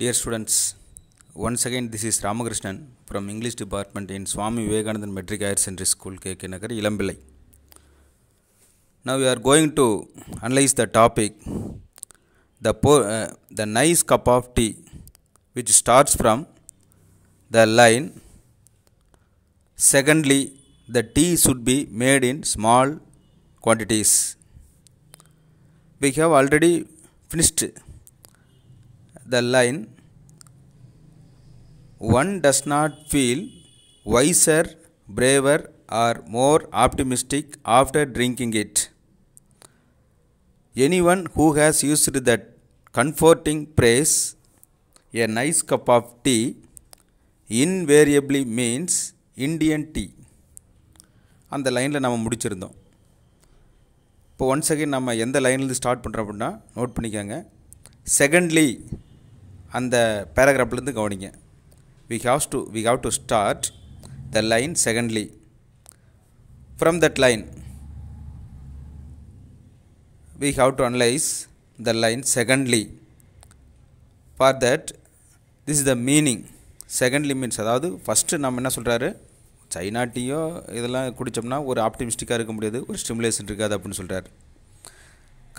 Dear students, once again this is Ramakrishnan from English department in Swami Vivekananda Metric Higher Secondary School KK Nagar Ilambilai. Now we are going to analyze the topic the uh, the nice cup of tea which starts from the line secondly the tea should be made in small quantities. We have already finished the line one does not feel wiser, braver or more optimistic after drinking it. Anyone who has used that comforting praise, a nice cup of tea, invariably means Indian tea அந்த லைனில் நம்ம முடிச்சிருந்தோம் இப்போ one second நம்ம எந்த லைன்லேருந்து start பண்ணுறோம் அப்படின்னா note பண்ணிக்கோங்க secondly அந்த பேராகிராஃப்லேருந்து கவனிங்க we have to we have to start the line secondly from that line we have to analyse the line secondly for that this is the meaning secondly means அதாவது first நம்ம என்ன சொல்கிறாரு China டீயோ இதெல்லாம் குடித்தோம்னா ஒரு ஆப்டிமிஸ்டிக்காக இருக்க முடியாது ஒரு ஸ்டிமுலேஷன் இருக்காது அப்படின்னு சொல்கிறார்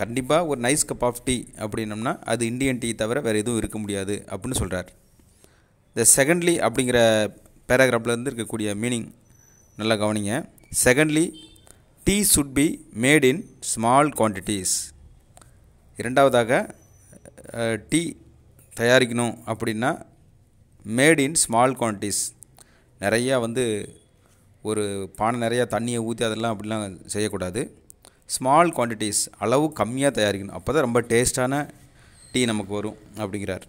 கண்டிப்பாக ஒரு நைஸ் கப் ஆஃப் டீ அப்படின்னம்னா அது இந்தியன் டீ தவிர வேறு எதுவும் இருக்க முடியாது அப்படின்னு சொல்கிறார் த செகண்ட்லி அப்படிங்கிற பேராகிராஃப்லேருந்து இருக்கக்கூடிய மீனிங் நல்லா கவனிங்க secondly tea should be made in small quantities இரண்டாவதாக டீ தயாரிக்கணும் அப்படின்னா மேட் இன் ஸ்மால் குவான்டிட்டிஸ் நிறையா வந்து ஒரு பானை நிறையா தண்ணியை ஊற்றி அதெல்லாம் அப்படிலாம் செய்யக்கூடாது ஸ்மால் குவான்டிட்டிஸ் அளவு கம்மியாக தயாரிக்கணும் அப்போ தான் ரொம்ப டேஸ்டான டீ நமக்கு வரும் அப்படிங்கிறார்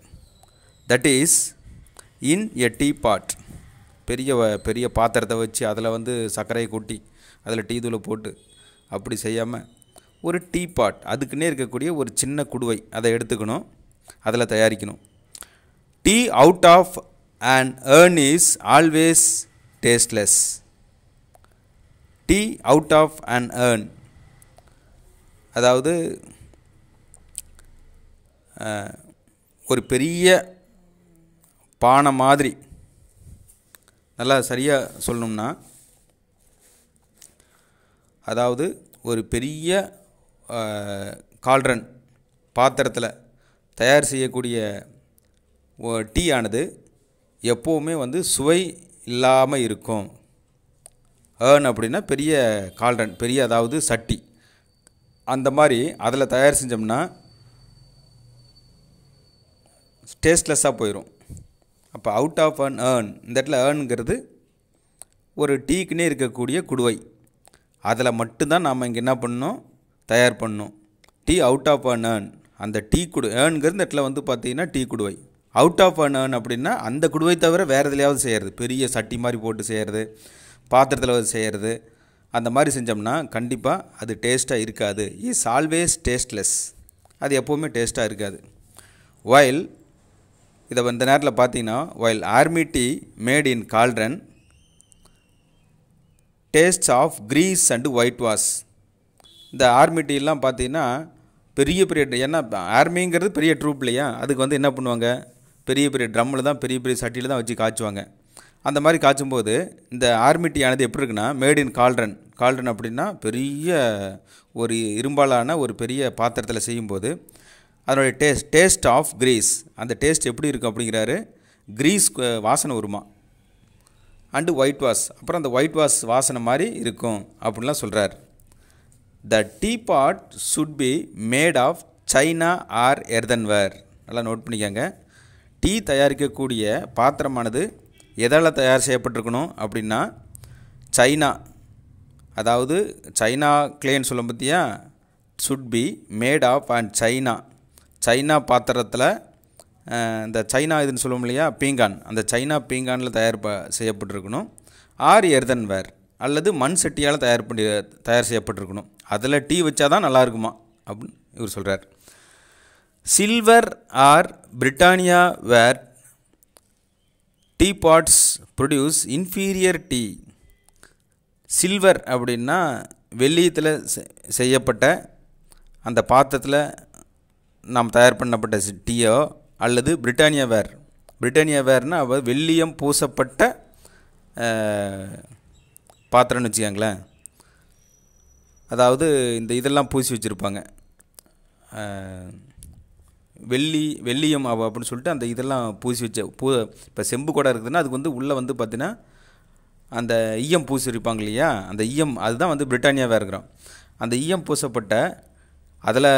that is in a tea pot பெரிய பெரிய பாத்திரத்தை வச்சு அதில் வந்து சர்க்கரையை கொட்டி அதில் டீ தூளை போட்டு அப்படி செய்யாமல் ஒரு டீ பாட் அதுக்குன்னே இருக்கக்கூடிய ஒரு சின்ன குடுவை அதை எடுத்துக்கணும் அதில் தயாரிக்கணும் tea out of an urn is always tasteless tea out of an urn அதாவது ஒரு பெரிய பானை மாதிரி நல்லா சரியாக சொல்லணும்னா அதாவது ஒரு பெரிய கால்ரன் பாத்திரத்தில் தயார் செய்யக்கூடிய டீ ஆனது எப்போவுமே வந்து சுவை இல்லாமல் இருக்கும் ஏர்ன் அப்படின்னா பெரிய கால்ரன் பெரிய அதாவது சட்டி அந்த மாதிரி அதில் தயார் செஞ்சோம்னா டேஸ்ட்லெஸ்ஸாக போயிடும் அப்போ அவுட் ஆஃப் அன் ஏர்ன் இந்த இடத்துல ஏர்னுங்கிறது ஒரு டீக்குன்னே இருக்கக்கூடிய குடுவை அதில் மட்டும்தான் நாம் இங்கே என்ன பண்ணணும் தயார் பண்ணோம் tea out of an urn அந்த டீ குடு ஏர்னுங்கிறது இந்த இடத்துல வந்து பார்த்திங்கன்னா டீ குடுவை அவுட் ஆஃப் அன் ஏர்ன் அப்படின்னா அந்த குடுவை தவிர வேறு எதுலையாவது செய்கிறது பெரிய சட்டி மாதிரி போட்டு செய்கிறது பாத்திரத்தில் செய்கிறது அந்த மாதிரி செஞ்சோம்னா கண்டிப்பாக அது டேஸ்ட்டாக இருக்காது இஸ் ஆல்வேஸ் டேஸ்ட்லெஸ் அது எப்போவுமே டேஸ்ட்டாக இருக்காது வயல் இதை இந்த நேரத்தில் பார்த்தீங்கன்னா வயல் army tea made in cauldron taste of grease and whitewash இந்த ஆர்மி டீலாம் பார்த்தீங்கன்னா பெரிய பெரிய ஏன்னா ஆர்மிங்கிறது பெரிய ட்ரூப் இல்லையா அதுக்கு வந்து என்ன பண்ணுவாங்க பெரிய பெரிய ட்ரம்மில் தான் பெரிய பெரிய சட்டியில் தான் வச்சு காய்ச்சுவாங்க அந்த மாதிரி காய்ச்சும்போது இந்த ஆர்மி ஆனது எப்படி இருக்குன்னா மேட் இன் கால்ரன் கால்ரன் அப்படின்னா பெரிய ஒரு இரும்பாலான ஒரு பெரிய பாத்திரத்தில் செய்யும்போது அதனுடைய டேஸ்ட் டேஸ்ட் ஆஃப் கிரீஸ் அந்த டேஸ்ட் எப்படி இருக்கும் அப்படிங்கிறாரு கிரீஸ் வாசனை வருமா அண்டு ஒயிட் வாஷ் அப்புறம் அந்த ஒயிட் வாஷ் வாசனை மாதிரி இருக்கும் அப்படின்லாம் சொல்கிறார் the tea pot should be made of china or earthenware நல்லா நோட் பண்ணிக்கோங்க டீ தயாரிக்கக்கூடிய பாத்திரமானது எதால் தயார் செய்யப்பட்டிருக்கணும் அப்படின்னா சைனா அதாவது சைனா கிளேன்னு சொல்லும் பார்த்தியா should be made of and china china பாத்திரத்தில் இந்த சைனா இதுன்னு சொல்லுவோம் இல்லையா பீங்கான் அந்த சைனா பீங்கானில் தயார் ப செய்யப்பட்டிருக்கணும் ஆர் எர்தன்வேர் அல்லது மண் சட்டியால் தயார் பண்ணி தயார் செய்யப்பட்டிருக்கணும் அதில் டீ வச்சா தான் நல்லா இருக்குமா அப்படின்னு இவர் சொல்கிறார் silver or Britannia ware tea pots produce inferior tea silver அப்படின்னா வெள்ளியத்தில் செய்யப்பட்ட அந்த பாத்திரத்தில் நாம் தயார் பண்ணப்பட்ட டீயோ அல்லது பிரிட்டானியா வேர் பிரிட்டானியா வேர்னால் வெள்ளியம் பூசப்பட்ட பாத்திரம்னு வச்சுக்கோங்களேன் அதாவது இந்த இதெல்லாம் பூசி வச்சுருப்பாங்க வெள்ளி வெள்ளியம் ஆவா அப்படின்னு சொல்லிட்டு அந்த இதெல்லாம் பூசி வச்ச பூ இப்போ செம்பு குடம் இருக்குதுன்னா அதுக்கு வந்து உள்ளே வந்து பார்த்தீங்கன்னா அந்த ஈயம் பூசி இருப்பாங்க இல்லையா அந்த ஈயம் அதுதான் வந்து பிரிட்டானியாவாக இருக்கிறோம் அந்த ஈயம் பூசப்பட்ட அதில்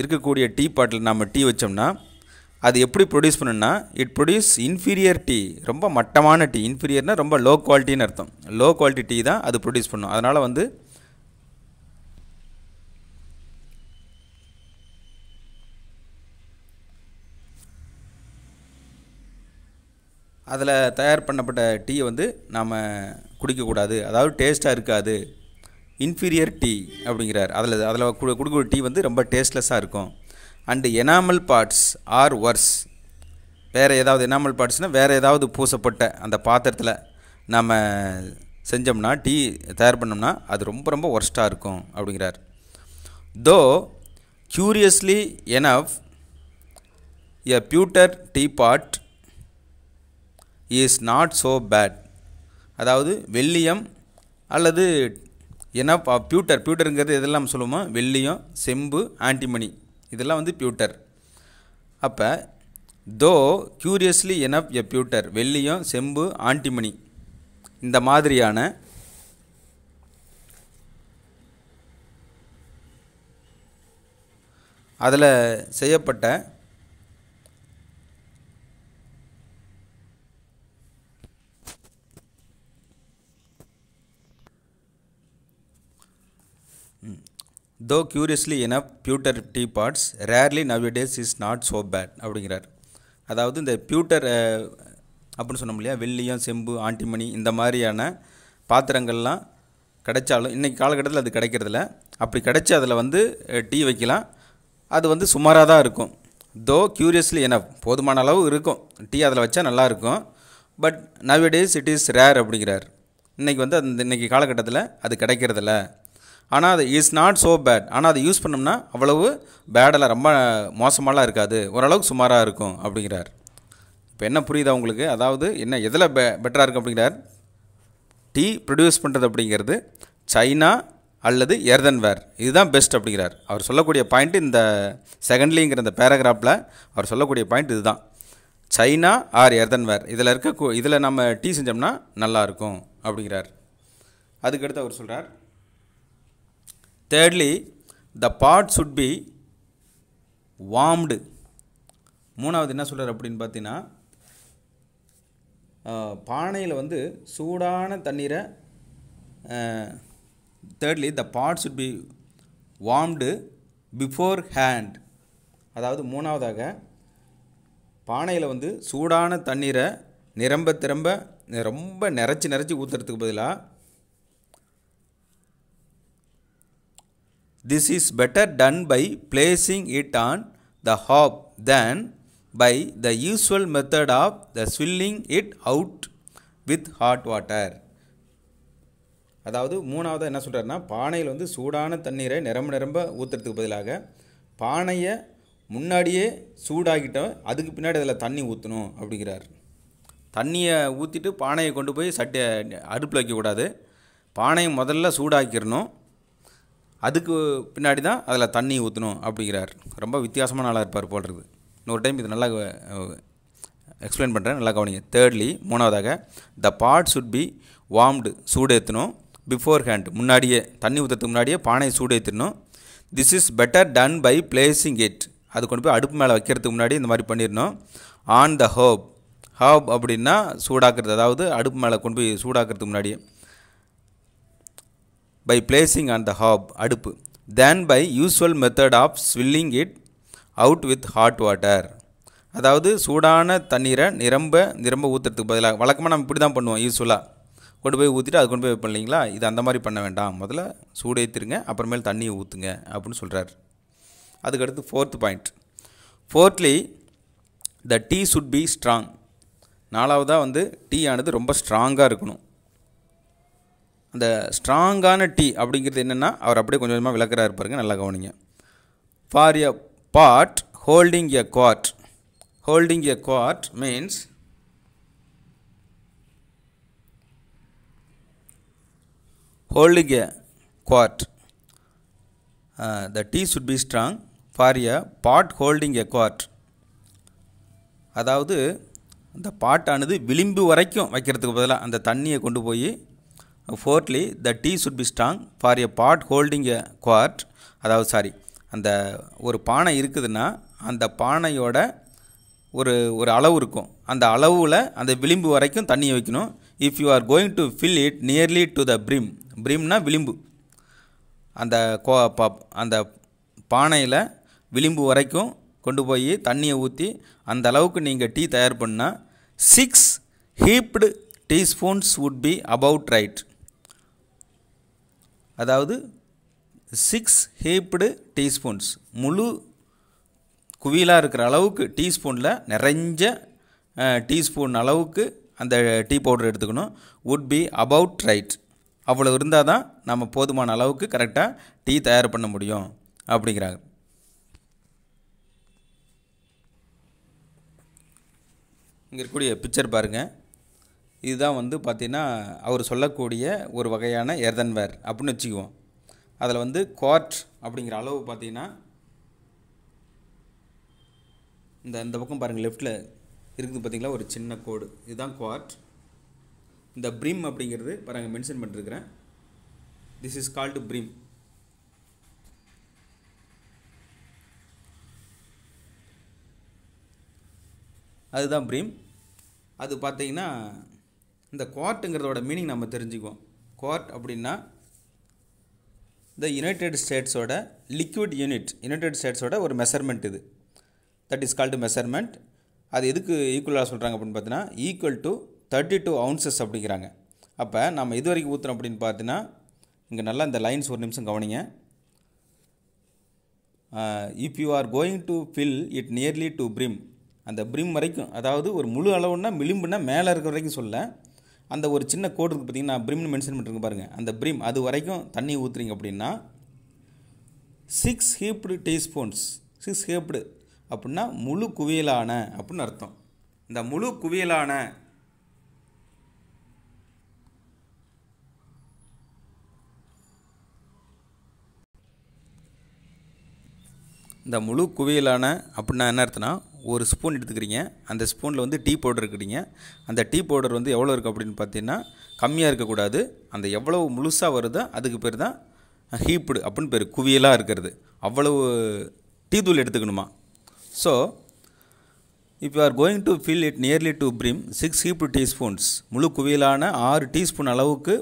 இருக்கக்கூடிய டீ பாட்டில் நம்ம டீ வச்சோம்னா அது எப்படி ப்ரொடியூஸ் பண்ணுன்னா இட் ப்ரொடியூஸ் இன்ஃபீரியர் டீ ரொம்ப மட்டமான டீ இன்ஃபீரியர்னால் ரொம்ப லோ குவாலிட்டின்னு அர்த்தம் லோ குவாலிட்டி டீ தான் அது ப்ரொடியூஸ் பண்ணும் அதனால் வந்து அதில் தயார் பண்ணப்பட்ட டீயை வந்து நாம் குடிக்கக்கூடாது அதாவது டேஸ்ட்டாக இருக்காது இன்ஃபீரியர் டீ அப்படிங்கிறார் அதில் அதில் கொடுக்குற டீ வந்து ரொம்ப டேஸ்ட்லெஸ்ஸாக இருக்கும் and enamel pots are worse வேறு ஏதாவது எனாமல் பார்ட்ஸ்னால் வேறு ஏதாவது பூசப்பட்ட அந்த பாத்திரத்தில் நம்ம செஞ்சோம்னா டீ தயார் பண்ணோம்னா அது ரொம்ப ரொம்ப ஒர்ஸ்ட்டாக இருக்கும் அப்படிங்கிறார் though curiously enough a pewter tea pot is not so bad அதாவது வெள்ளியம் அல்லது என்ன பியூட்டர் பியூட்டருங்கிறது எதெல்லாம் சொல்லுவோமோ வெள்ளியம் செம்பு ஆன்டிமணி இதெல்லாம் வந்து பியூட்டர் அப்போ தோ க்யூரியஸ்லி எனப் எ பியூட்டர் வெள்ளியம் செம்பு ஆன்டிமணி இந்த மாதிரியான அதில் செய்யப்பட்ட though curiously enough pewter tea pots rarely days is not so bad அப்படிங்கிறார் அதாவது இந்த பியூட்டர் அப்படின்னு சொன்னோம் இல்லையா வெள்ளியம் செம்பு ஆண்டிமணி இந்த மாதிரியான பாத்திரங்கள்லாம் கிடைச்சாலும் இன்றைக்கி காலகட்டத்தில் அது கிடைக்கிறதில்ல அப்படி கிடைச்சி அதில் வந்து டீ வைக்கலாம் அது வந்து சுமாராக தான் இருக்கும் தோ க்யூரியஸ்லி எனப் போதுமான அளவு இருக்கும் டீ அதில் வச்சா நல்லாயிருக்கும் but nowadays it is rare அப்படிங்கிறார் இன்றைக்கி வந்து அந்த இன்றைக்கி காலகட்டத்தில் அது கிடைக்கிறதில்ல ஆனால் அது இஸ் நாட் ஸோ பேட் ஆனால் அதை யூஸ் பண்ணோம்னா அவ்வளவு பேடெல்லாம் ரொம்ப மோசமாலாம் இருக்காது ஓரளவுக்கு சுமாராக இருக்கும் அப்படிங்கிறார் இப்போ என்ன புரியுதா உங்களுக்கு அதாவது என்ன எதில் பெ பெட்டராக இருக்கும் அப்படிங்கிறார் டீ ப்ரொடியூஸ் பண்ணுறது அப்படிங்கிறது சைனா அல்லது எர்தன்வேர் இதுதான் பெஸ்ட் அப்படிங்கிறார் அவர் சொல்லக்கூடிய பாயிண்ட் இந்த செகண்ட்லிங்கிற இந்த பேராகிராஃபில் அவர் சொல்லக்கூடிய பாயிண்ட் இதுதான் சைனா ஆர் எர்தன்வேர் இதில் இருக்க இதில் நம்ம டீ செஞ்சோம்னா நல்லாயிருக்கும் அப்படிங்கிறார் அதுக்கடுத்து அவர் சொல்கிறார் thirdly the pot should be warmed மூணாவது என்ன சொல்கிறார் அப்படின்னு பார்த்தீங்கன்னா பானையில் வந்து சூடான தண்ணீரை thirdly the pot should be warmed beforehand அதாவது மூணாவதாக பானையில் வந்து சூடான தண்ணீரை நிரம்ப திரும்ப ரொம்ப நிறச்சி நிறச்சி ஊற்றுறதுக்கு பதிலாக This is better done by placing it on the hob than by the usual method of the swilling it out with hot water. அதாவது மூணாவது என்ன சொல்கிறாருன்னா பானையில் வந்து சூடான தண்ணீரை நிரம்ப நிரம்ப ஊற்றுறதுக்கு பதிலாக பானையை முன்னாடியே சூடாகிட்டோம் அதுக்கு பின்னாடி அதில் தண்ணி ஊற்றணும் அப்படிங்கிறார் தண்ணியை ஊற்றிட்டு பானையை கொண்டு போய் சட்டை அடுப்பில் வைக்கக்கூடாது பானையை முதல்ல சூடாக்கிடணும் அதுக்கு பின்னாடி தான் அதில் தண்ணி ஊற்றணும் அப்படிங்கிறார் ரொம்ப வித்தியாசமான ஆளாக இருப்பார் போடுறது இன்னொரு டைம் இது நல்லா எக்ஸ்பிளைன் பண்ணுறேன் நல்லா கவனிங்க தேர்ட்லி மூணாவதாக the pot should be warmed சூடேற்றணும் பிஃபோர் ஹேண்ட் முன்னாடியே தண்ணி ஊற்றுறதுக்கு முன்னாடியே பானையை ஏற்றணும் this is better done by placing it அது கொண்டு போய் அடுப்பு மேலே வைக்கிறதுக்கு முன்னாடி இந்த மாதிரி பண்ணிடணும் ஆன் த ஹோப் ஹர்ப் அப்படின்னா சூடாக்குறது அதாவது அடுப்பு மேலே கொண்டு போய் சூடாக்குறதுக்கு முன்னாடியே by placing on the hob அடுப்பு then by usual method of swilling it out with hot water அதாவது சூடான தண்ணீரை நிரம்ப நிரம்ப ஊற்றுறதுக்கு பதிலாக வழக்கமாக நம்ம இப்படி தான் பண்ணுவோம் யூஸ்ஃபுல்லாக கொண்டு போய் ஊற்றிட்டு அது கொண்டு போய் பண்ணலீங்களா இது அந்த மாதிரி பண்ண வேண்டாம் முதல்ல சூடேற்றிருங்க அப்புறமேல் தண்ணியை ஊற்றுங்க அப்படின்னு சொல்கிறார் அதுக்கடுத்து fourth point fourthly the tea should be strong நாலாவதாக வந்து டீ ஆனது ரொம்ப ஸ்ட்ராங்காக இருக்கணும் அந்த ஸ்ட்ராங்கான டீ அப்படிங்கிறது என்னென்னா அவர் அப்படியே கொஞ்சம் கொஞ்சமாக விளக்குறாரு பாருங்க நல்லா கவனிங்க for a pot holding a quart holding a quart means holding a quart the tea should be strong for a pot holding a quart அதாவது அந்த பாட்டானது விளிம்பு வரைக்கும் வைக்கிறதுக்கு பதிலாக அந்த தண்ணியை கொண்டு போய் fourthly the tea should be strong for a pot holding a quart அதாவது சாரி அந்த ஒரு பானை இருக்குதுன்னா அந்த பானையோட ஒரு ஒரு அளவு இருக்கும் அந்த அளவில் அந்த விளிம்பு வரைக்கும் தண்ணியை வைக்கணும் if you are going to fill it nearly to the brim பிரிம்னா விளிம்பு அந்த கோ அந்த பானையில் விளிம்பு வரைக்கும் கொண்டு போய் தண்ணியை ஊற்றி அந்த அளவுக்கு நீங்கள் டீ தயார் பண்ணால் six heaped teaspoons would be about right அதாவது சிக்ஸ் ஹேப்டு டீஸ்பூன்ஸ் முழு குவியலாக இருக்கிற அளவுக்கு டீஸ்பூனில் நிறைஞ்ச டீஸ்பூன் அளவுக்கு அந்த டீ பவுடர் எடுத்துக்கணும் உட் பி அபவுட் ரைட் அவ்வளோ இருந்தால் தான் நம்ம போதுமான அளவுக்கு கரெக்டாக டீ தயார் பண்ண முடியும் அப்படிங்கிறாங்க இங்கே இருக்கக்கூடிய பிக்சர் பாருங்கள் இதுதான் வந்து பார்த்திங்கன்னா அவர் சொல்லக்கூடிய ஒரு வகையான எர்தன்வேர் அப்படின்னு வச்சுக்குவோம் அதில் வந்து குவார்ட் அப்படிங்கிற அளவு பார்த்திங்கன்னா இந்த இந்த பக்கம் பாருங்கள் லெஃப்ட்டில் இருக்குது பார்த்திங்களா ஒரு சின்ன கோடு இதுதான் குவார்ட் இந்த ப்ரிம் அப்படிங்கிறது பாருங்கள் மென்ஷன் பண்ணிருக்கிறேன் திஸ் இஸ் கால்டு ப்ரிம் அதுதான் ப்ரீம் அது பார்த்தீங்கன்னா இந்த குவார்ட்டுங்கிறதோட மீனிங் நம்ம தெரிஞ்சுக்குவோம் குவார்ட் அப்படின்னா இந்த யுனைடெட் ஸ்டேட்ஸோட லிக்விட் யூனிட் யுனைடெட் ஸ்டேட்ஸோட ஒரு மெஷர்மெண்ட் இது தட் இஸ் கால்டு மெஷர்மெண்ட் அது எதுக்கு ஈக்குவலாக சொல்கிறாங்க அப்படின்னு பார்த்தீங்கன்னா equal to thirty two ounces அப்படிங்கிறாங்க அப்போ நம்ம இது வரைக்கும் ஊற்றுறோம் அப்படின்னு பார்த்தீங்கன்னா இங்கே நல்லா இந்த லைன்ஸ் ஒரு நிமிஷம் கவனிங்க if you are going to fill it nearly to brim அந்த பிரிம் வரைக்கும் அதாவது ஒரு முழு அளவுன்னா விளிம்புனா மேலே இருக்கிற வரைக்கும் சொல்ல அந்த ஒரு சின்ன கோடு இருக்குது பார்த்தீங்கன்னா பிரிம்னு மென்ஷன் பண்ணிருக்கு பாருங்கள் அந்த பிரிம் அது வரைக்கும் தண்ணி ஊற்றுறீங்க அப்படின்னா six heaped teaspoons six heaped அப்படின்னா முழு குவியலான அப்படின்னு அர்த்தம் இந்த முழு குவியலான இந்த முழு குவியலான அப்படின்னா என்ன அர்த்தம்னா ஒரு ஸ்பூன் எடுத்துக்கிறீங்க அந்த ஸ்பூனில் வந்து டீ பவுடர் இருக்கிறீங்க அந்த டீ பவுடர் வந்து எவ்வளோ இருக்குது அப்படின்னு பார்த்தீங்கன்னா கம்மியாக இருக்கக்கூடாது அந்த எவ்வளோ முழுசாக வருதோ அதுக்கு பேர் தான் ஹீப்புடு அப்படின்னு பேர் குவியலாக இருக்கிறது அவ்வளவு தூள் எடுத்துக்கணுமா so if you are going to fill it nearly to brim six tea teaspoons முழு குவியலான ஆறு டீஸ்பூன் அளவுக்கு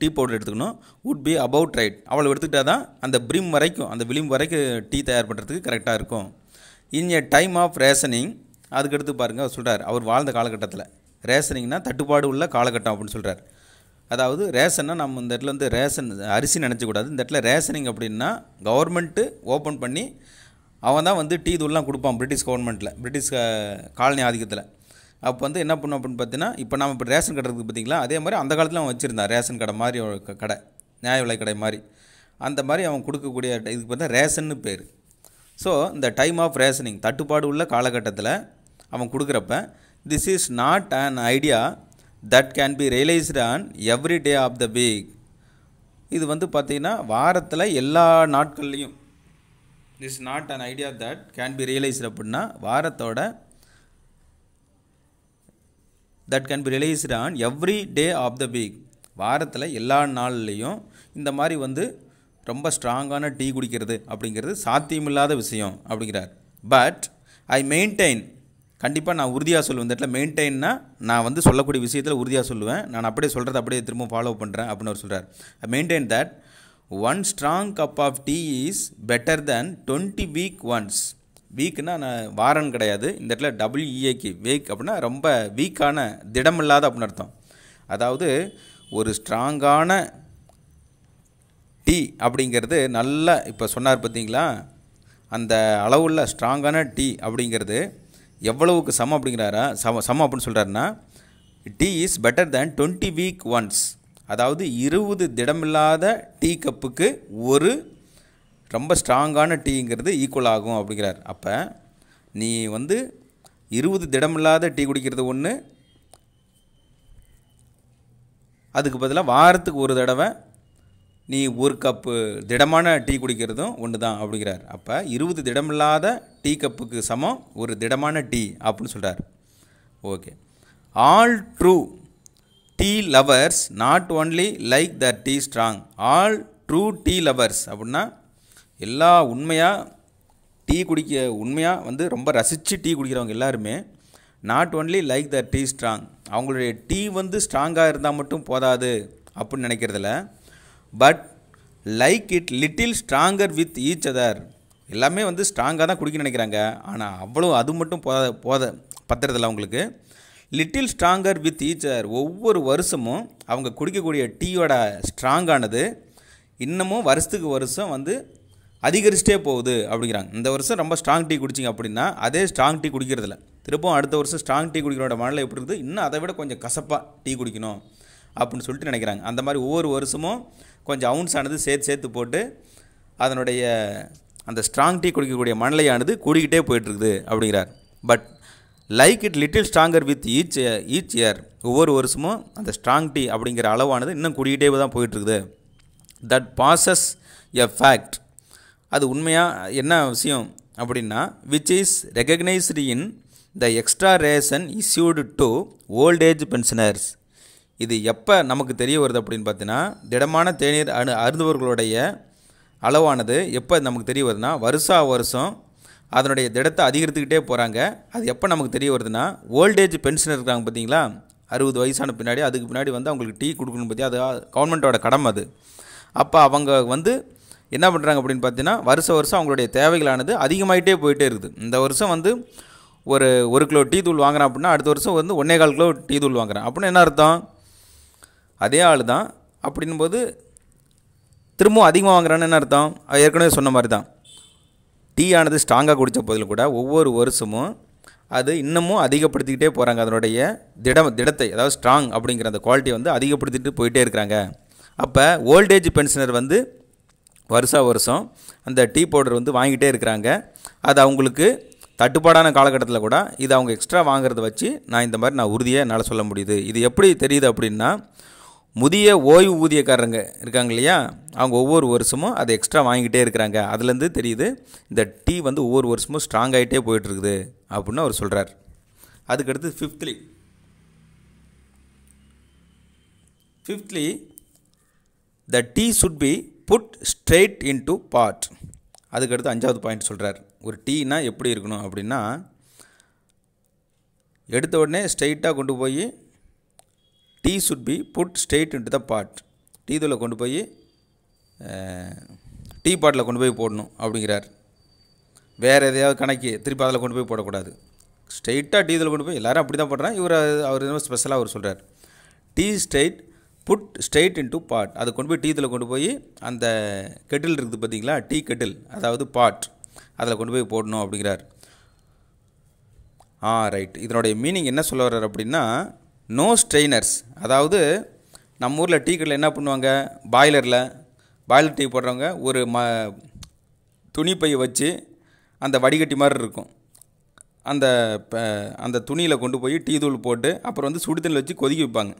டீ பவுடர் எடுத்துக்கணும் உட் பி அபவுட் ரைட் அவ்வளோ எடுத்துக்கிட்டால் தான் அந்த பிரிம் வரைக்கும் அந்த விளிம்பு வரைக்கும் டீ தயார் பண்ணுறதுக்கு கரெக்டாக இருக்கும் in a time of rationing அதுக்கடுத்து பாருங்கள் அவர் சொல்கிறார் அவர் வாழ்ந்த காலகட்டத்தில் ரேஷனிங்னா தட்டுப்பாடு உள்ள காலகட்டம் அப்படின்னு சொல்கிறார் அதாவது ரேஷன்னா நம்ம இந்த இடத்துல வந்து ரேஷன் அரிசி நினச்சக்கூடாது இந்த இடத்துல ரேஷனிங் அப்படின்னா கவர்மெண்ட்டு ஓப்பன் பண்ணி அவன் தான் வந்து டீ தூள்லாம் கொடுப்பான் பிரிட்டிஷ் கவர்மெண்ட்டில் பிரிட்டிஷ் காலனி ஆதிக்கத்தில் அப்போ வந்து என்ன பண்ணும் அப்படின்னு பார்த்தீங்கன்னா இப்போ நம்ம இப்போ ரேஷன் கடை இருக்குது பார்த்தீங்களா அதே மாதிரி அந்த காலத்தில் அவன் வச்சுருந்தான் ரேஷன் கடை மாதிரி கடை நியாய விலை கடை மாதிரி அந்த மாதிரி அவன் கொடுக்கக்கூடிய இதுக்கு பார்த்தா ரேஷன்னு பேர் ஸோ இந்த டைம் ஆஃப் ரேஷனிங் தட்டுப்பாடு உள்ள காலகட்டத்தில் அவன் கொடுக்குறப்ப this is not an idea that can be realised on every day of the week இது வந்து பார்த்திங்கன்னா வாரத்தில் எல்லா நாட்கள்லேயும் this not an idea that can be realised அப்படின்னா வாரத்தோட that can be realised on every day of the week வாரத்தில் எல்லா நாள்லேயும் இந்த மாதிரி வந்து ரொம்ப ஸ்ட்ராங்கான டீ குடிக்கிறது அப்படிங்கிறது சாத்தியமில்லாத விஷயம் அப்படிங்கிறார் பட் ஐ மெயின்டைன் கண்டிப்பாக நான் உறுதியாக சொல்லுவேன் இந்த இடத்துல மெயின்டைன்னா நான் வந்து சொல்லக்கூடிய விஷயத்தில் உறுதியாக சொல்லுவேன் நான் அப்படியே சொல்கிறது அப்படியே திரும்ப ஃபாலோ பண்ணுறேன் அப்படின்னு அவர் சொல்கிறார் I maintain that one strong cup of tea is better than twenty weak ones வீக்னா நான் வாரன் கிடையாது இந்த இடத்துல டபிள்யூஏக்கு வீக் e அப்படின்னா ரொம்ப வீக்கான திடமில்லாத அப்படின்னு அர்த்தம் அதாவது ஒரு ஸ்ட்ராங்கான டீ அப்படிங்கிறது நல்லா இப்போ சொன்னார் பார்த்தீங்களா அந்த அளவுள்ள ஸ்ட்ராங்கான டீ அப்படிங்கிறது எவ்வளவுக்கு சம அப்படிங்கிறாரா சம சம அப்படின்னு சொல்கிறாருன்னா tea is better than twenty weak ones அதாவது இருபது திடமில்லாத டீ கப்புக்கு ஒரு ரொம்ப ஸ்ட்ராங்கான டீங்கிறது ஈக்குவல் ஆகும் அப்படிங்கிறார் அப்போ நீ வந்து இருபது திடமில்லாத டீ குடிக்கிறது ஒன்று அதுக்கு பதிலாக வாரத்துக்கு ஒரு தடவை நீ ஒரு கப்பு திடமான டீ குடிக்கிறதும் ஒன்று தான் அப்படிங்கிறார் அப்போ இருபது திடமில்லாத டீ கப்புக்கு சமம் ஒரு திடமான டீ அப்படின்னு சொல்கிறார் okay all true tea lovers not only like the tea strong all true tea lovers அப்படின்னா எல்லா உண்மையாக டீ குடிக்க உண்மையாக வந்து ரொம்ப ரசித்து டீ குடிக்கிறவங்க எல்லாருமே not only like the tea strong அவங்களுடைய டீ வந்து ஸ்ட்ராங்காக இருந்தால் மட்டும் போதாது அப்படின்னு நினைக்கிறதில்ல but like it little stronger with each other எல்லாமே வந்து ஸ்ட்ராங்காக தான் குடிக்க நினைக்கிறாங்க ஆனால் அவ்வளோ அது மட்டும் போத போத பத்துறதில்ல அவங்களுக்கு little stronger with each other ஒவ்வொரு வருஷமும் அவங்க குடிக்கக்கூடிய டீயோட ஸ்ட்ராங்கானது இன்னமும் வருஷத்துக்கு வருஷம் வந்து அதிகரிச்சிட்டே போகுது அப்படிங்கிறாங்க இந்த வருஷம் ரொம்ப ஸ்ட்ராங் டீ குடிச்சிங்க அப்படின்னா அதே ஸ்ட்ராங் டீ குடிக்கிறதில்ல திருப்பவும் அடுத்த வருஷம் ஸ்ட்ராங் டீ குடிக்கிறோட மனநிலை எப்படி இருக்குது இன்னும் அதை விட கொஞ்சம் கசப்பாக டீ குடிக்கணும் அப்படின்னு சொல்லிட்டு நினைக்கிறாங்க அந்த மாதிரி ஒவ்வொரு வருஷமும் கொஞ்சம் அவுன்ஸ் ஆனது சேர்த்து சேர்த்து போட்டு அதனுடைய அந்த ஸ்ட்ராங் டீ குடிக்கக்கூடிய மணலையானது கூடிக்கிட்டே போயிட்டுருக்குது அப்படிங்கிறார் but like it little stronger with each each year ஒவ்வொரு வருஷமும் அந்த ஸ்ட்ராங் டீ அப்படிங்கிற அளவானது இன்னும் கூடிக்கிட்டே தான் போயிட்டுருக்குது தட் பாசஸ் எ ஃபேக்ட் அது உண்மையாக என்ன விஷயம் அப்படின்னா which is recognised in the extra ration issued to old age pensioners இது எப்போ நமக்கு தெரிய வருது அப்படின்னு பார்த்தீங்கன்னா திடமான தேநீர் அணு அருந்துபவர்களுடைய அளவானது எப்போ நமக்கு தெரிய வருதுன்னா வருஷா வருஷம் அதனுடைய திடத்தை அதிகரித்துக்கிட்டே போகிறாங்க அது எப்போ நமக்கு தெரிய வருதுன்னா ஓல்டேஜ் பென்ஷன் இருக்கிறாங்க பார்த்தீங்களா அறுபது வயசான பின்னாடி அதுக்கு பின்னாடி வந்து அவங்களுக்கு டீ கொடுக்கணும் பற்றி அது கவர்மெண்ட்டோட கடமை அது அப்போ அவங்க வந்து என்ன பண்ணுறாங்க அப்படின்னு பார்த்தீங்கன்னா வருஷ வருஷம் அவங்களுடைய தேவைகளானது அதிகமாகிட்டே போயிட்டே இருக்குது இந்த வருஷம் வந்து ஒரு ஒரு கிலோ டீ தூள் வாங்குறேன் அப்படின்னா அடுத்த வருஷம் வந்து ஒன்றே கால் கிலோ டீ தூள் வாங்குறேன் அப்படின்னு என்ன அர்த்தம் அதே ஆள் தான் அப்படின்போது போது திரும்பவும் அதிகமாக வாங்குறான்னு என்ன அர்த்தம் ஏற்கனவே சொன்ன மாதிரி தான் டீ ஆனது ஸ்ட்ராங்காக குடித்த போதில் கூட ஒவ்வொரு வருஷமும் அது இன்னமும் அதிகப்படுத்திக்கிட்டே போகிறாங்க அதனுடைய திடம் திடத்தை அதாவது ஸ்ட்ராங் அப்படிங்கிற அந்த குவாலிட்டி வந்து அதிகப்படுத்திட்டு போயிட்டே இருக்கிறாங்க அப்போ ஓல்டேஜ் பென்ஷனர் வந்து வருஷா வருஷம் அந்த டீ பவுடர் வந்து வாங்கிட்டே இருக்கிறாங்க அது அவங்களுக்கு தட்டுப்பாடான காலகட்டத்தில் கூட இது அவங்க எக்ஸ்ட்ரா வாங்குறத வச்சு நான் இந்த மாதிரி நான் உறுதியாக என்னால் சொல்ல முடியுது இது எப்படி தெரியுது அப்படின்னா முதிய ஓய்வு ஊதியக்காரங்க இருக்காங்க இல்லையா அவங்க ஒவ்வொரு வருஷமும் அதை எக்ஸ்ட்ரா வாங்கிக்கிட்டே இருக்கிறாங்க அதுலேருந்து தெரியுது இந்த டீ வந்து ஒவ்வொரு வருஷமும் ஸ்ட்ராங் ஆகிட்டே போயிட்டுருக்குது அப்படின்னு அவர் சொல்கிறார் அதுக்கடுத்து fifthly fifthly the tea should be put straight into pot அதுக்கடுத்து அஞ்சாவது பாயிண்ட் சொல்கிறார் ஒரு டீனால் எப்படி இருக்கணும் அப்படின்னா எடுத்த உடனே ஸ்ட்ரெயிட்டாக கொண்டு போய் tea should be put straight into the pot tea தூளை கொண்டு போய் டீ பாட்டில் கொண்டு போய் போடணும் அப்படிங்கிறார் வேறு எதையாவது கணக்கு திருப்பி அதில் கொண்டு போய் போடக்கூடாது ஸ்ட்ரெயிட்டாக டீ தூளை கொண்டு போய் எல்லோரும் அப்படி தான் போடுறாங்க இவர் அவர் என்ன ஸ்பெஷலாக அவர் சொல்கிறார் tea straight put straight into pot அதை கொண்டு போய் டீ தூளை கொண்டு போய் அந்த கெட்டில் இருக்குது பார்த்தீங்களா டீ கெட்டில் அதாவது பாட் அதில் கொண்டு போய் போடணும் அப்படிங்கிறார் ஆ ரைட் இதனுடைய மீனிங் என்ன சொல்ல வர்றார் அப்படின்னா நோ ஸ்ட்ரெயினர்ஸ் அதாவது நம்ம ஊரில் டீ கடையில் என்ன பண்ணுவாங்க பாய்லரில் பாய்லர் டீ போடுறவங்க ஒரு ம துணிப்பை வச்சு அந்த வடிகட்டி மாதிரி இருக்கும் அந்த அந்த துணியில் கொண்டு போய் டீ தூள் போட்டு அப்புறம் வந்து சுடு தண்ணியில் வச்சு கொதிக்க வைப்பாங்க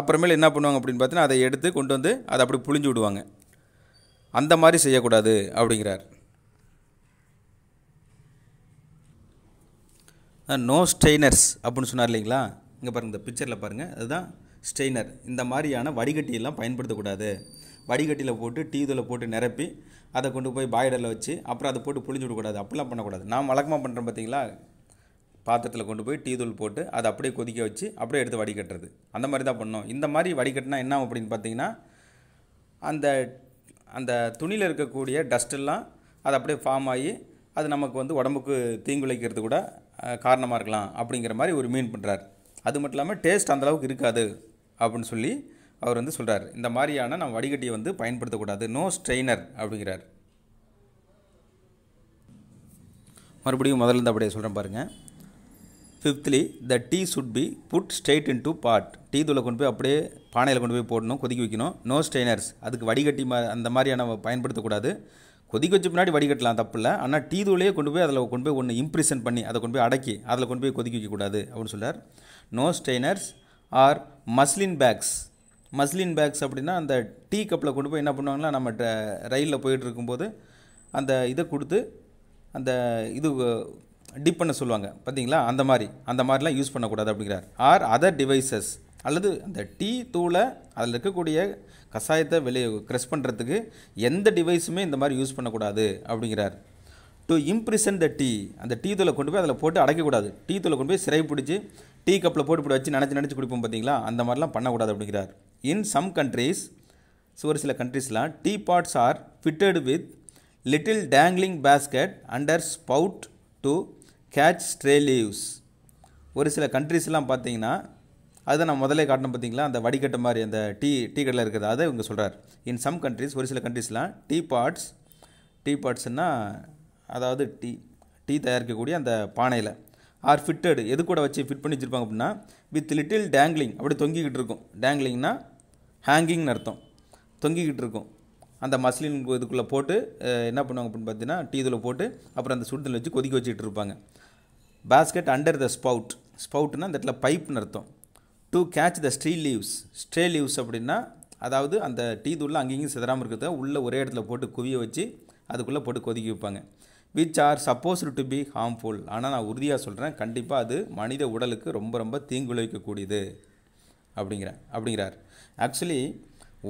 அப்புறமேல என்ன பண்ணுவாங்க அப்படின்னு பார்த்தீங்கன்னா அதை எடுத்து கொண்டு வந்து அதை அப்படி புழிஞ்சு விடுவாங்க அந்த மாதிரி செய்யக்கூடாது அப்படிங்கிறார் நோ ஸ்ட்ரெயினர்ஸ் அப்படின்னு சொன்னார் இல்லைங்களா இங்கே பாருங்கள் இந்த பிக்சரில் பாருங்கள் அதுதான் ஸ்ட்ரெயினர் இந்த மாதிரியான வடிகட்டியெல்லாம் பயன்படுத்தக்கூடாது வடிகட்டியில் போட்டு டீ தூளை போட்டு நிரப்பி அதை கொண்டு போய் பாய்டரில் வச்சு அப்புறம் அதை போட்டு புளிஞ்சு விடக்கூடாது அப்படிலாம் பண்ணக்கூடாது நான் வழக்கமாக பண்ணுறேன் பார்த்தீங்களா பாத்திரத்தில் கொண்டு போய் டீ தூள் போட்டு அதை அப்படியே கொதிக்க வச்சு அப்படியே எடுத்து வடிகட்டுறது அந்த மாதிரி தான் பண்ணோம் இந்த மாதிரி வடிகட்டினா என்ன அப்படின்னு பார்த்தீங்கன்னா அந்த அந்த துணியில் இருக்கக்கூடிய டஸ்ட்டெல்லாம் அது அப்படியே ஃபார்ம் ஆகி அது நமக்கு வந்து உடம்புக்கு தீங்குழைக்கிறது கூட காரணமாக இருக்கலாம் அப்படிங்கிற மாதிரி ஒரு மீன் பண்ணுறார் அது மட்டும் இல்லாமல் டேஸ்ட் அந்தளவுக்கு இருக்காது அப்படின்னு சொல்லி அவர் வந்து சொல்கிறார் இந்த மாதிரியான நம்ம வடிகட்டியை வந்து பயன்படுத்தக்கூடாது நோ ஸ்ட்ரெயினர் அப்படிங்கிறார் மறுபடியும் முதல்ல இருந்து அப்படியே சொல்கிறேன் பாருங்கள் fifthly the tea should be put straight into pot tea தூளை கொண்டு போய் அப்படியே பானையில் கொண்டு போய் போடணும் கொதிக்க வைக்கணும் நோ ஸ்ட்ரெயினர்ஸ் அதுக்கு வடிகட்டி மா அந்த மாதிரியான பயன்படுத்தக்கூடாது கொதிக்க வச்ச பின்னாடி வடிகட்டலாம் தப்பு இல்லை ஆனால் டீ தூளையே கொண்டு போய் அதில் கொண்டு போய் ஒன்று இம்ப்ரெஷன் பண்ணி அதை கொண்டு போய் அடக்கி அதில் கொண்டு போய் கொதிக்க வைக்கக்கூடாது அப்படின்னு சொல்கிறார் no strainers or muslin bags muslin bags அப்படின்னா அந்த டீ கப்பில் கொண்டு போய் என்ன பண்ணுவாங்கன்னா நம்ம ரயிலில் போயிட்டு இருக்கும்போது அந்த இதை கொடுத்து அந்த இது டிப் பண்ண சொல்லுவாங்க பார்த்தீங்களா அந்த மாதிரி அந்த மாதிரிலாம் யூஸ் பண்ணக்கூடாது அப்படிங்கிறார் ஆர் அதர் டிவைசஸ் அல்லது அந்த டீ தூளை அதில் இருக்கக்கூடிய கஷாயத்தை வெளியே க்ரெஷ் பண்ணுறதுக்கு எந்த டிவைஸுமே இந்த மாதிரி யூஸ் பண்ணக்கூடாது அப்படிங்கிறார் டு இம்ப்ரிசன் த டீ அந்த டீ தூளை கொண்டு போய் அதில் போட்டு அடைக்கக்கூடாது டீ தூளை கொண்டு போய் சிறை பிடிச்சி டீ கப்பில் போட்டு போட்டு வச்சு நினச்சி நினச்சி குடிப்போம் பார்த்தீங்களா அந்த மாதிரிலாம் பண்ணக்கூடாது அப்படிங்கிறார் இன் சம் கண்ட்ரீஸ் ஒரு சில கண்ட்ரீஸ்லாம் tea pots are fitted with little dangling basket under spout to catch stray leaves ஒரு சில கண்ட்ரீஸ்லாம் பார்த்தீங்கன்னா அதை நான் முதலே காட்டணும் பார்த்தீங்களா அந்த வடிகட்டு மாதிரி அந்த டீ டீ கடையில் இருக்கிறது அதை இவங்க சொல்கிறார் இன் சம் கண்ட்ரிஸ் ஒரு சில கண்ட்ரிஸ்லாம் டீ பாட்ஸ் டீ பாட்ஸ்னால் அதாவது டீ டீ தயாரிக்கக்கூடிய அந்த பானையில் ஆர் ஃபிட்டடு எது கூட வச்சு ஃபிட் பண்ணி வச்சுருப்பாங்க அப்படின்னா வித் லிட்டில் டேங்லிங் அப்படி தொங்கிக்கிட்டு இருக்கும் டேங்க்லிங்னா ஹேங்கிங்னு அர்த்தம் தொங்கிக்கிட்டு இருக்கும் அந்த மஸ்லின் இதுக்குள்ளே போட்டு என்ன பண்ணுவாங்க அப்படின்னு பார்த்தீங்கன்னா டீ இதில் போட்டு அப்புறம் அந்த சுடுதல் வச்சு கொதிக்க வச்சுக்கிட்டு இருப்பாங்க பேஸ்கெட் அண்டர் த ஸ்பவுட் ஸ்பவுட்னா அந்த இடத்துல பைப்னு அர்த்தம் to catch the stray leaves stray leaves அப்படின்னா அதாவது அந்த டீ தூளில் அங்கேயும் சிதறாமல் இருக்கிறத உள்ளே ஒரே இடத்துல போட்டு குவிய வச்சு அதுக்குள்ளே போட்டு கொதிக்க வைப்பாங்க which are supposed to be harmful ஆனால் நான் உறுதியாக சொல்கிறேன் கண்டிப்பாக அது மனித உடலுக்கு ரொம்ப ரொம்ப தீங்கு விளைவிக்கக்கூடியது அப்படிங்கிற அப்படிங்கிறார் actually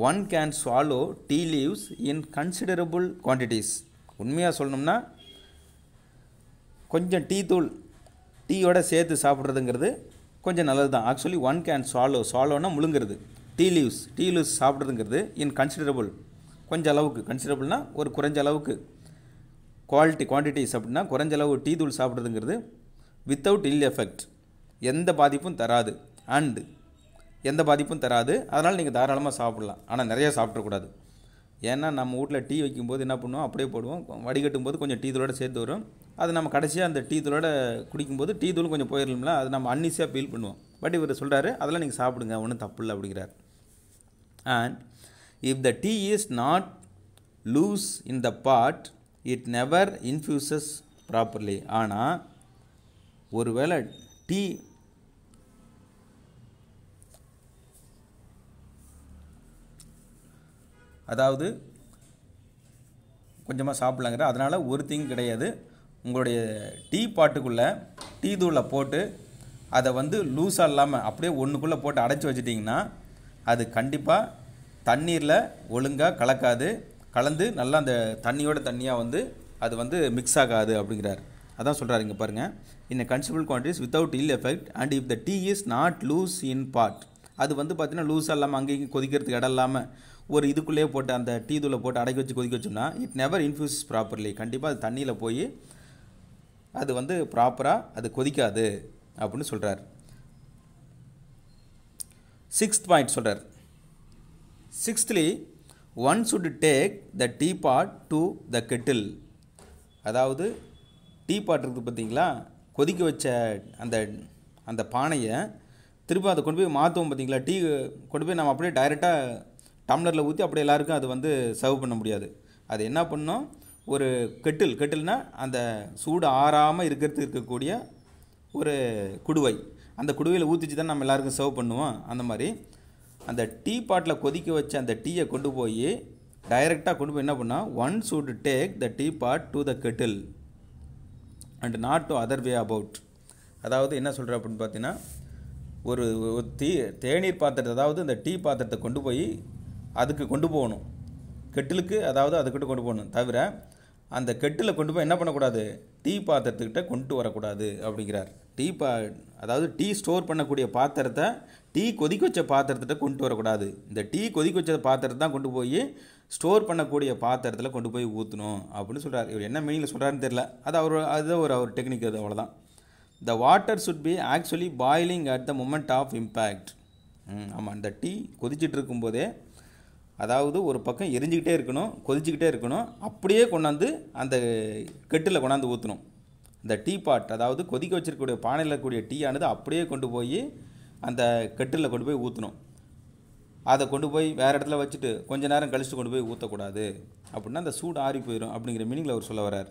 one can swallow tea leaves in considerable quantities உண்மையாக சொல்லணும்னா கொஞ்சம் டீ தூள் டீயோடு சேர்த்து சாப்பிட்றதுங்கிறது கொஞ்சம் நல்லது தான் ஆக்சுவலி ஒன் கேன் சாலோ சாலோனா முழுங்கிறது டீ லீவ்ஸ் டீ லீவ்ஸ் சாப்பிட்றதுங்கிறது இன் கன்சிடரபுள் கொஞ்ச அளவுக்கு கன்சிடரபுள்னா ஒரு குறைஞ்ச அளவுக்கு குவாலிட்டி குவான்டிட்டிஸ் அப்படின்னா குறைஞ்ச அளவு டீ தூள் சாப்பிட்றதுங்கிறது வித்தவுட் இல் எஃபெக்ட் எந்த பாதிப்பும் தராது அண்டு எந்த பாதிப்பும் தராது அதனால் நீங்கள் தாராளமாக சாப்பிட்லாம் ஆனால் நிறையா சாப்பிடக்கூடாது ஏன்னா நம்ம வீட்டில் டீ வைக்கும்போது என்ன பண்ணுவோம் அப்படியே போடுவோம் வடிகட்டும் போது கொஞ்சம் டீ தூளோட சேர்த்து வரும் அது நம்ம கடைசியாக அந்த டீ தூளோட குடிக்கும்போது டீ தூளும் கொஞ்சம் போயிடலாம்ல அது நம்ம அன்னிசியாக ஃபீல் பண்ணுவோம் பட் இவர் சொல்கிறாரு அதெல்லாம் நீங்கள் சாப்பிடுங்க ஒன்றும் தப்பு இல்லை அப்படிங்கிறார் and if the tea is not loose in the pot it never infuses properly ஆனால் ஒருவேளை டீ அதாவது கொஞ்சமாக சாப்பிட்லாங்கிற அதனால் ஒரு திங் கிடையாது உங்களுடைய டீ பாட்டுக்குள்ளே டீ தூளை போட்டு அதை வந்து லூஸாக இல்லாமல் அப்படியே ஒன்றுக்குள்ளே போட்டு அடைச்சி வச்சிட்டிங்கன்னா அது கண்டிப்பாக தண்ணீரில் ஒழுங்காக கலக்காது கலந்து நல்லா அந்த தண்ணியோட தண்ணியாக வந்து அது வந்து மிக்ஸ் ஆகாது அப்படிங்கிறார் அதான் சொல்கிறார் இங்கே பாருங்கள் in considerable quantities without ill effect and if the tea is not loose in pot அது வந்து பார்த்திங்கன்னா லூஸாக இல்லாமல் அங்கேயும் கொதிக்கிறதுக்கு இடம் இல்லாமல் ஒரு இதுக்குள்ளேயே போட்டு அந்த டீ தூளை போட்டு அடக்கி வச்சு கொதிக்க வச்சோம்னா இட் நெவர் இன்ஃபியூசஸ் ப்ராப்பர்லி கண்டிப்பாக அது தண்ணியில் போய் அது வந்து ப்ராப்பராக அது கொதிக்காது அப்படின்னு சொல்கிறார் சிக்ஸ்த் பாயிண்ட் சொல்கிறார் sixthly one should take the tea pot to the kettle அதாவது டீ பாட் இருக்குது பார்த்தீங்களா கொதிக்க வச்ச அந்த அந்த பானையை திரும்ப அதை கொண்டு போய் மாற்றுவோம் பார்த்தீங்களா டீ கொண்டு போய் நம்ம அப்படியே டைரெக்டாக டம்ளரில் ஊற்றி அப்படி எல்லாருக்கும் அது வந்து சர்வ் பண்ண முடியாது அது என்ன பண்ணோம் ஒரு கெட்டில் கெட்டில்னால் அந்த சூடு ஆறாமல் இருக்கிறது இருக்கக்கூடிய ஒரு குடுவை அந்த குடுவையில் ஊற்றிச்சு தான் நம்ம எல்லாருக்கும் சர்வ் பண்ணுவோம் அந்த மாதிரி அந்த டீ பாட்டில் கொதிக்க வச்ச அந்த டீயை கொண்டு போய் டைரெக்டாக கொண்டு போய் என்ன பண்ணால் one should take the tea pot to the kettle and not to other way about அதாவது என்ன சொல்கிற அப்படின்னு பார்த்தீங்கன்னா ஒரு தீ தேநீர் பாத்திரத்தை அதாவது இந்த டீ பாத்திரத்தை கொண்டு போய் அதுக்கு கொண்டு போகணும் கெட்டிலுக்கு அதாவது அதுக்கிட்ட கொண்டு போகணும் தவிர அந்த கெட்டில் கொண்டு போய் என்ன பண்ணக்கூடாது டீ பாத்திரத்துக்கிட்ட கொண்டு வரக்கூடாது அப்படிங்கிறார் டீ பா அதாவது டீ ஸ்டோர் பண்ணக்கூடிய பாத்திரத்தை டீ கொதிக்க வச்ச பாத்திரத்திட்ட கொண்டு வரக்கூடாது இந்த டீ கொதிக்க வச்ச பாத்திரத்தை தான் கொண்டு போய் ஸ்டோர் பண்ணக்கூடிய பாத்திரத்தில் கொண்டு போய் ஊற்றணும் அப்படின்னு சொல்கிறார் இவர் என்ன மீனிங்கில் சொல்கிறாருன்னு தெரில அது அவர் அது ஒரு அவர் டெக்னிக் அது அவ்வளோதான் the water should be actually boiling at the moment of impact ஆமாம் இந்த டீ கொதிச்சிட்டு இருக்கும்போதே அதாவது ஒரு பக்கம் எரிஞ்சிக்கிட்டே இருக்கணும் கொதிச்சிக்கிட்டே இருக்கணும் அப்படியே கொண்டாந்து அந்த கெட்டில் கொண்டாந்து ஊற்றணும் இந்த டீ பாட் அதாவது கொதிக்க வச்சிருக்கக்கூடிய பானையில் இருக்கக்கூடிய டீயானது அப்படியே கொண்டு போய் அந்த கெட்டில் கொண்டு போய் ஊற்றணும் அதை கொண்டு போய் வேறு இடத்துல வச்சுட்டு கொஞ்ச நேரம் கழிச்சுட்டு கொண்டு போய் ஊற்றக்கூடாது அப்படின்னா அந்த சூடு ஆறி போயிடும் அப்படிங்கிற மீனிங்கில் அவர் சொல்ல வர்றார்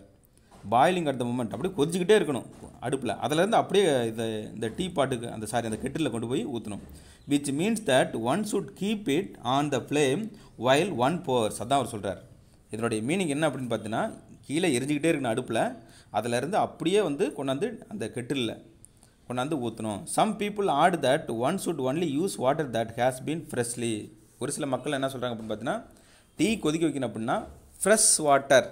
பாய்லிங் அட் த மூமெண்ட் அப்படியே கொதிச்சிக்கிட்டே இருக்கணும் அடுப்பில் அதிலேருந்து அப்படியே இதை இந்த டீ பாட்டுக்கு அந்த சாரி அந்த கெட்டில் கொண்டு போய் ஊற்றணும் which means that one should keep it on the flame while one pours அதான் அவர் சொல்கிறார் இதனுடைய மீனிங் என்ன அப்படின்னு பார்த்தீங்கன்னா கீழே எரிஞ்சிக்கிட்டே இருக்கணும் அடுப்பில் அதிலேருந்து அப்படியே வந்து கொண்டாந்து அந்த கெட்டிலில் கொண்டாந்து ஊற்றணும் some people add that one should only use water that has been freshly ஒரு சில மக்கள் என்ன சொல்கிறாங்க அப்படின்னு பார்த்தீங்கன்னா டீ கொதிக்க வைக்கணும் அப்படின்னா ஃப்ரெஷ் வாட்டர்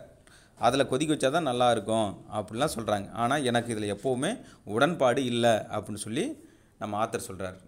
அதில் கொதிக்க வச்சா தான் நல்லாயிருக்கும் அப்படிலாம் சொல்கிறாங்க ஆனால் எனக்கு இதில் எப்போவுமே உடன்பாடு இல்லை அப்படின்னு சொல்லி நம்ம ஆத்தர் சொல்கிறார்